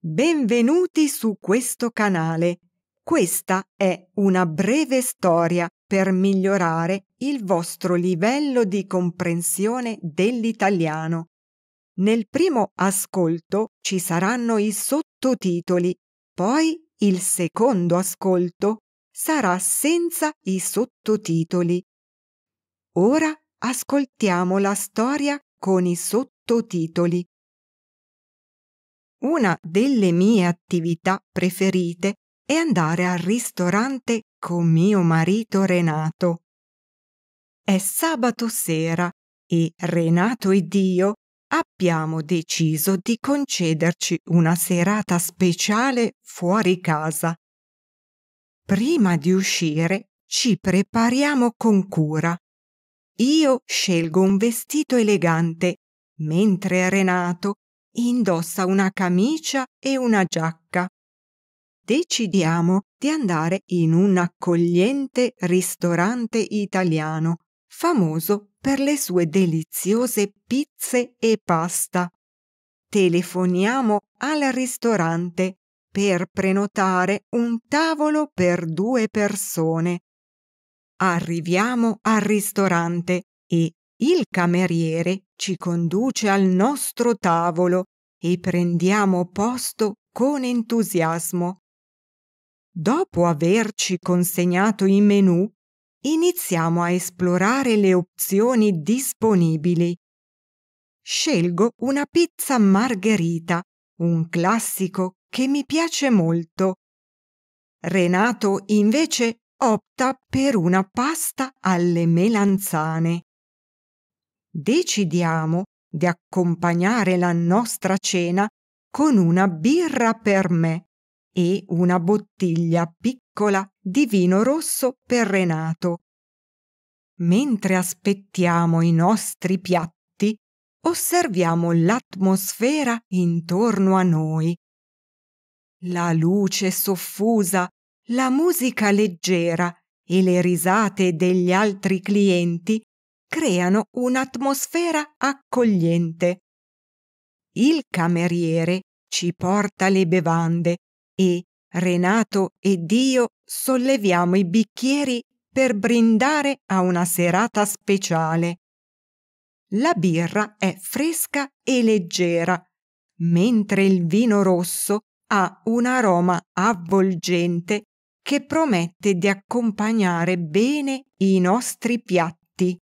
Benvenuti su questo canale. Questa è una breve storia per migliorare il vostro livello di comprensione dell'italiano. Nel primo ascolto ci saranno i sottotitoli, poi il secondo ascolto sarà senza i sottotitoli. Ora ascoltiamo la storia con i sottotitoli. Una delle mie attività preferite è andare al ristorante con mio marito Renato. È sabato sera e Renato ed io abbiamo deciso di concederci una serata speciale fuori casa. Prima di uscire ci prepariamo con cura. Io scelgo un vestito elegante, mentre Renato indossa una camicia e una giacca. Decidiamo di andare in un accogliente ristorante italiano, famoso per le sue deliziose pizze e pasta. Telefoniamo al ristorante per prenotare un tavolo per due persone. Arriviamo al ristorante e il cameriere ci conduce al nostro tavolo e prendiamo posto con entusiasmo. Dopo averci consegnato i menù, iniziamo a esplorare le opzioni disponibili. Scelgo una pizza margherita, un classico che mi piace molto. Renato invece opta per una pasta alle melanzane decidiamo di accompagnare la nostra cena con una birra per me e una bottiglia piccola di vino rosso per Renato. Mentre aspettiamo i nostri piatti, osserviamo l'atmosfera intorno a noi. La luce soffusa, la musica leggera e le risate degli altri clienti creano un'atmosfera accogliente. Il cameriere ci porta le bevande e Renato ed io solleviamo i bicchieri per brindare a una serata speciale. La birra è fresca e leggera, mentre il vino rosso ha un aroma avvolgente che promette di accompagnare bene i nostri piatti.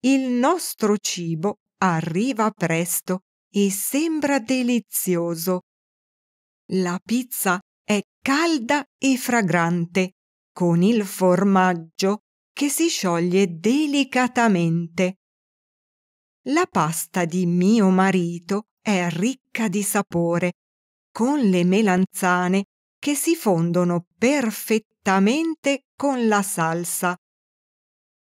Il nostro cibo arriva presto e sembra delizioso. La pizza è calda e fragrante, con il formaggio che si scioglie delicatamente. La pasta di mio marito è ricca di sapore, con le melanzane che si fondono perfettamente con la salsa.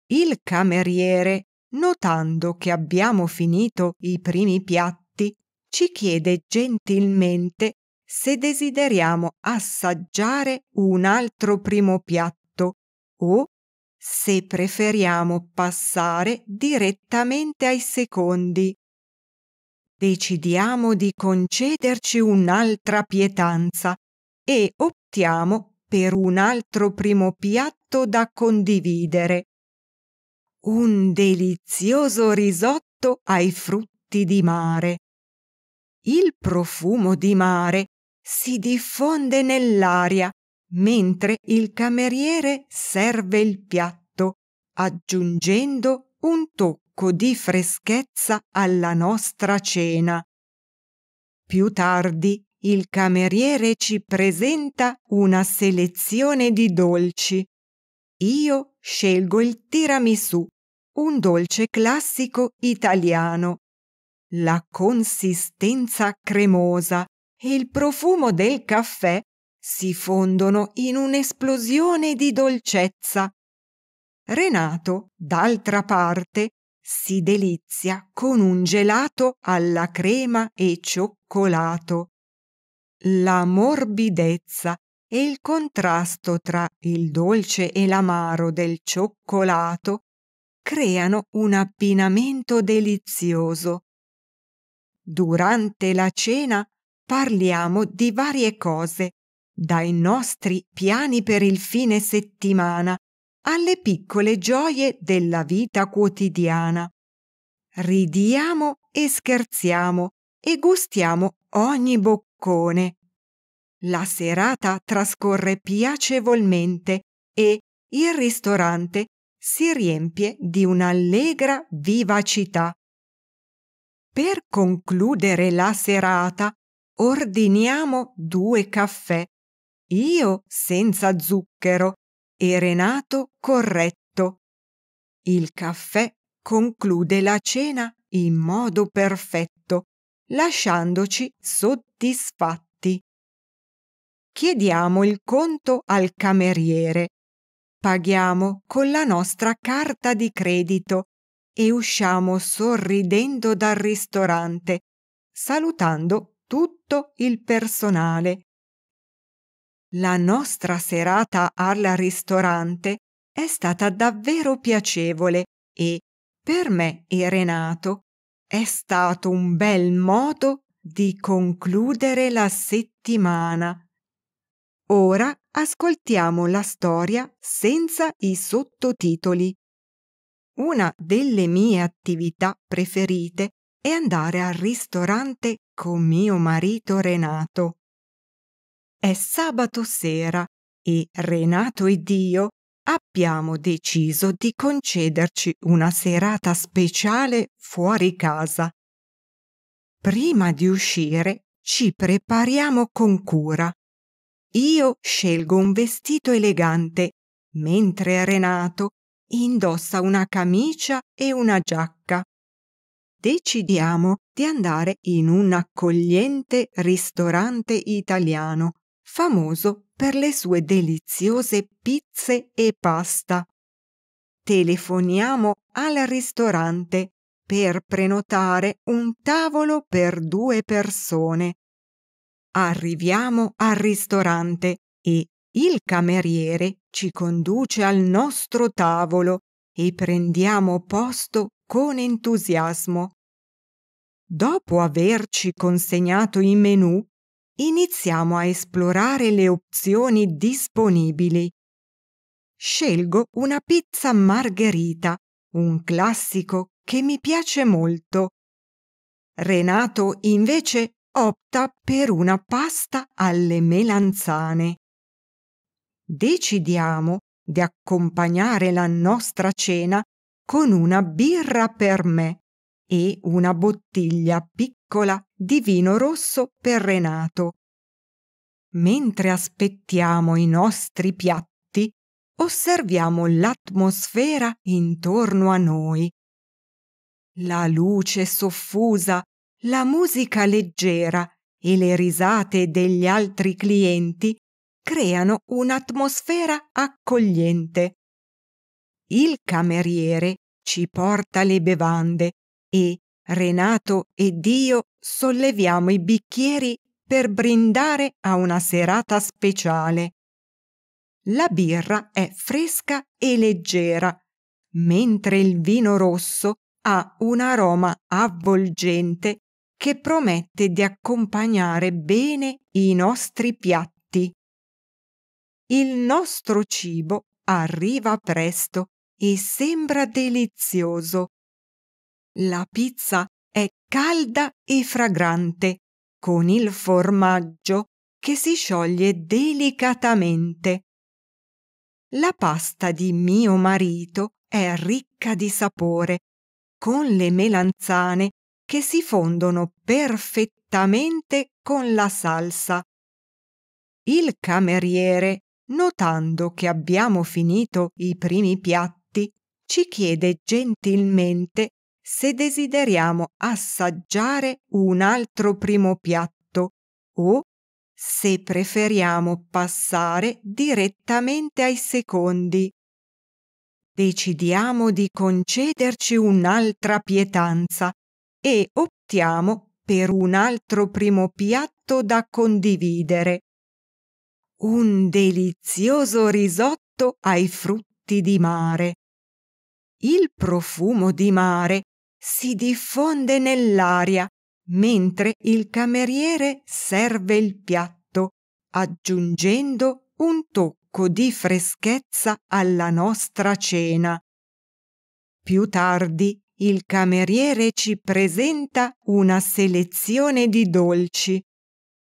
Il cameriere notando che abbiamo finito i primi piatti, ci chiede gentilmente se desideriamo assaggiare un altro primo piatto o se preferiamo passare direttamente ai secondi. Decidiamo di concederci un'altra pietanza e optiamo per un altro primo piatto da condividere un delizioso risotto ai frutti di mare. Il profumo di mare si diffonde nell'aria mentre il cameriere serve il piatto, aggiungendo un tocco di freschezza alla nostra cena. Più tardi il cameriere ci presenta una selezione di dolci. Io scelgo il tiramisù un dolce classico italiano. La consistenza cremosa e il profumo del caffè si fondono in un'esplosione di dolcezza. Renato, d'altra parte, si delizia con un gelato alla crema e cioccolato. La morbidezza e il contrasto tra il dolce e l'amaro del cioccolato creano un abbinamento delizioso. Durante la cena parliamo di varie cose, dai nostri piani per il fine settimana alle piccole gioie della vita quotidiana. Ridiamo e scherziamo e gustiamo ogni boccone. La serata trascorre piacevolmente e il ristorante si riempie di un'allegra vivacità. Per concludere la serata ordiniamo due caffè, io senza zucchero e Renato corretto. Il caffè conclude la cena in modo perfetto, lasciandoci soddisfatti. Chiediamo il conto al cameriere Paghiamo con la nostra carta di credito e usciamo sorridendo dal ristorante, salutando tutto il personale. La nostra serata al ristorante è stata davvero piacevole e, per me e Renato, è stato un bel modo di concludere la settimana. Ora ascoltiamo la storia senza i sottotitoli. Una delle mie attività preferite è andare al ristorante con mio marito Renato. È sabato sera e Renato ed io abbiamo deciso di concederci una serata speciale fuori casa. Prima di uscire ci prepariamo con cura io scelgo un vestito elegante, mentre Renato indossa una camicia e una giacca. Decidiamo di andare in un accogliente ristorante italiano, famoso per le sue deliziose pizze e pasta. Telefoniamo al ristorante per prenotare un tavolo per due persone arriviamo al ristorante e il cameriere ci conduce al nostro tavolo e prendiamo posto con entusiasmo. Dopo averci consegnato i menù, iniziamo a esplorare le opzioni disponibili. Scelgo una pizza margherita, un classico che mi piace molto. Renato invece opta per una pasta alle melanzane. Decidiamo di accompagnare la nostra cena con una birra per me e una bottiglia piccola di vino rosso per Renato. Mentre aspettiamo i nostri piatti, osserviamo l'atmosfera intorno a noi. La luce soffusa la musica leggera e le risate degli altri clienti creano un'atmosfera accogliente. Il cameriere ci porta le bevande e Renato ed io solleviamo i bicchieri per brindare a una serata speciale. La birra è fresca e leggera, mentre il vino rosso ha un aroma avvolgente che promette di accompagnare bene i nostri piatti. Il nostro cibo arriva presto e sembra delizioso. La pizza è calda e fragrante, con il formaggio che si scioglie delicatamente. La pasta di mio marito è ricca di sapore, con le melanzane che si fondono perfettamente con la salsa. Il cameriere, notando che abbiamo finito i primi piatti, ci chiede gentilmente se desideriamo assaggiare un altro primo piatto o se preferiamo passare direttamente ai secondi. Decidiamo di concederci un'altra pietanza e optiamo per un altro primo piatto da condividere. Un delizioso risotto ai frutti di mare. Il profumo di mare si diffonde nell'aria mentre il cameriere serve il piatto, aggiungendo un tocco di freschezza alla nostra cena. Più tardi il cameriere ci presenta una selezione di dolci.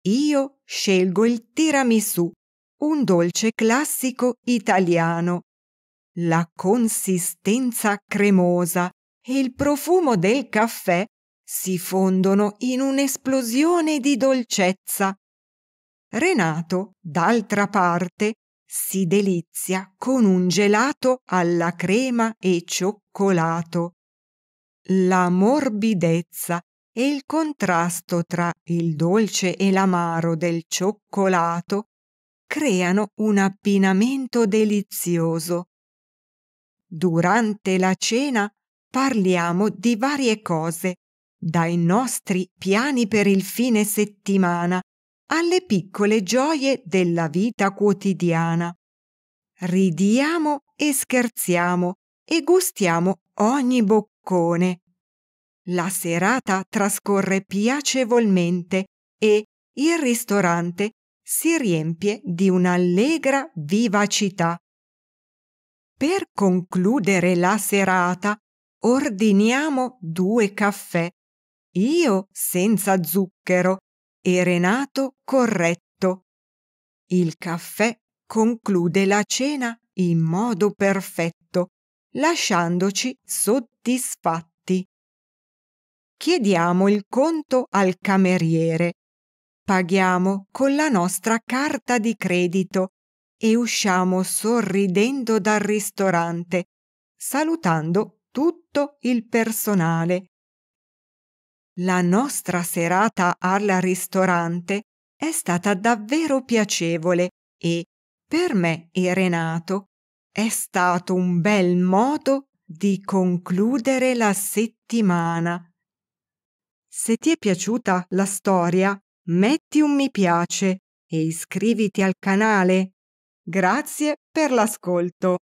Io scelgo il tiramisù, un dolce classico italiano. La consistenza cremosa e il profumo del caffè si fondono in un'esplosione di dolcezza. Renato, d'altra parte, si delizia con un gelato alla crema e cioccolato la morbidezza e il contrasto tra il dolce e l'amaro del cioccolato creano un abbinamento delizioso. Durante la cena parliamo di varie cose, dai nostri piani per il fine settimana alle piccole gioie della vita quotidiana. Ridiamo e scherziamo e gustiamo ogni boccone boccone. La serata trascorre piacevolmente e il ristorante si riempie di un'allegra vivacità. Per concludere la serata ordiniamo due caffè, io senza zucchero e Renato corretto. Il caffè conclude la cena in modo perfetto lasciandoci soddisfatti. Chiediamo il conto al cameriere, paghiamo con la nostra carta di credito e usciamo sorridendo dal ristorante, salutando tutto il personale. La nostra serata al ristorante è stata davvero piacevole e, per me e Renato, è stato un bel modo di concludere la settimana. Se ti è piaciuta la storia, metti un mi piace e iscriviti al canale. Grazie per l'ascolto.